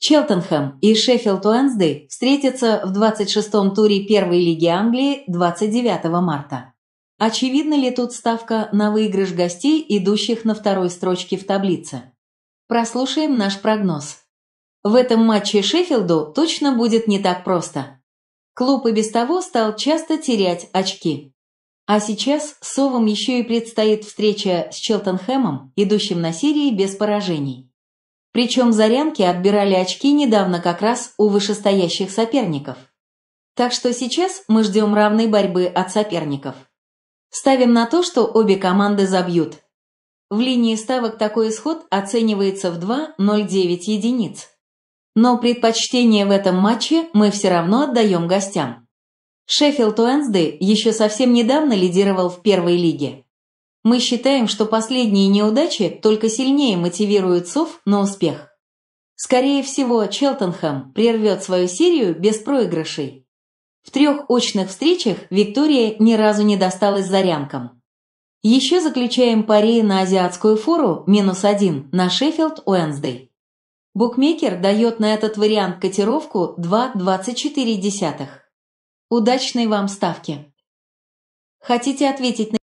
Челтенхэм и Шеффилд Уэнсдей встретятся в 26-м туре первой лиги Англии 29 марта. Очевидна ли тут ставка на выигрыш гостей, идущих на второй строчке в таблице? Прослушаем наш прогноз. В этом матче Шеффилду точно будет не так просто. Клуб и без того стал часто терять очки. А сейчас Совам еще и предстоит встреча с Челтенхэмом, идущим на серии без поражений. Причем зарянки отбирали очки недавно как раз у вышестоящих соперников. Так что сейчас мы ждем равной борьбы от соперников. Ставим на то, что обе команды забьют. В линии ставок такой исход оценивается в 2,09 единиц. Но предпочтение в этом матче мы все равно отдаем гостям. Шеффилд Уэнсды еще совсем недавно лидировал в первой лиге. Мы считаем, что последние неудачи только сильнее мотивируют Сов на успех. Скорее всего, Челтенхэм прервет свою серию без проигрышей. В трех очных встречах Виктория ни разу не досталась зарямкам. Еще заключаем пари на азиатскую фору минус один на Шеффилд Уэнсдей. Букмекер дает на этот вариант котировку 2,24. Удачной вам ставки! Хотите ответить на